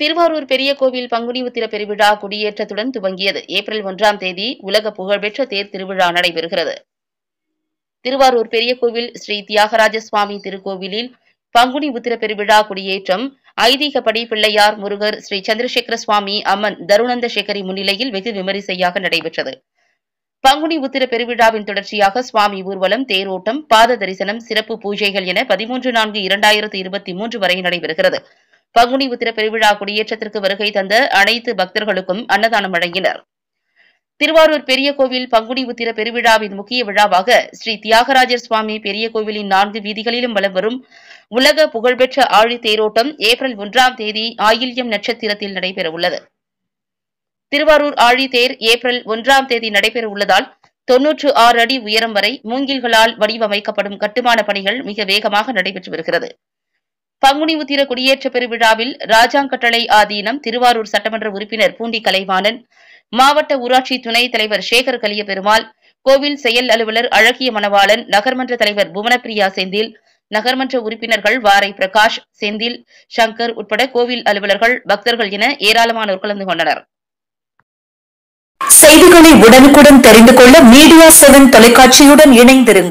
திருவாரூர் பெரிய கோவில் பங்குனி உத்திர பெருவிழா குடியேற்றத்துடன் துவங்கியது ஏப்ரல் ஒன்றாம் தேதி உலக புகழ்பெற்ற தேர் திருவிழா நடைபெறுகிறது திருவாரூர் பெரிய கோவில் ஸ்ரீ தியாகராஜ சுவாமி திருக்கோவிலில் பங்குனி உத்திர பெருவிழா குடியேற்றம் ஐதீகப்படி பிள்ளையார் முருகர் ஸ்ரீ சந்திரசேகர சுவாமி அம்மன் தருணந்த சேகரி முன்னிலையில் வெகு விமரிசையாக நடைபெற்றது பங்குனி உத்திர பெருவிழாவின் தொடர்ச்சியாக சுவாமி ஊர்வலம் தேரோட்டம் பாத தரிசனம் சிறப்பு பூஜைகள் என பதிமூன்று நான்கு இரண்டாயிரத்து இருபத்தி மூன்று வரை நடைபெறுகிறது பங்குனி உத்திர பெருவிழா குடியேற்றத்திற்கு வருகை தந்த அனைத்து பக்தர்களுக்கும் அன்னதானம் வழங்கினர் திருவாரூர் பெரிய கோவில் பங்குனி உத்திர பெருவிழாவின் முக்கிய விழாவாக ஸ்ரீ தியாகராஜர் சுவாமி பெரிய கோவிலின் நான்கு வீதிகளிலும் வலம் வரும் உலக புகழ்பெற்ற ஆழி தேரோட்டம் ஏப்ரல் ஒன்றாம் தேதி ஆயில்யம் நட்சத்திரத்தில் நடைபெறவுள்ளது திருவாரூர் ஆழி தேர் ஏப்ரல் ஒன்றாம் தேதி நடைபெறவுள்ளதால் தொன்னூற்று ஆறு அடி உயரம் வரை மூங்கில்களால் வடிவமைக்கப்படும் கட்டுமான பணிகள் மிக வேகமாக நடைபெற்று வருகிறது பங்குனி உத்திர குடியேற்ற பெருவிழாவில் ராஜாங்கட்டளை ஆதீனம் திருவாரூர் சட்டமன்ற உறுப்பினர் பூண்டி கலைவாணன் மாவட்ட ஊராட்சி துணைத் தலைவர் சேகர் கலியபெருமாள் கோவில் செயல் அலுவலர் அழகிய மணவாளன் நகர்மன்ற தலைவர் புவனப்பிரியா செந்தில் நகர்மன்ற உறுப்பினர்கள் வாரை பிரகாஷ் செந்தில் சங்கர் உட்பட கோவில் அலுவலர்கள் பக்தர்கள் என ஏராளமானோர் கலந்து கொண்டனர் செய்திகளை உடனுக்குடன் தெரிந்து கொள்ள மீடியா செவன் தொலைக்காட்சியுடன் இணைந்திருங்கள்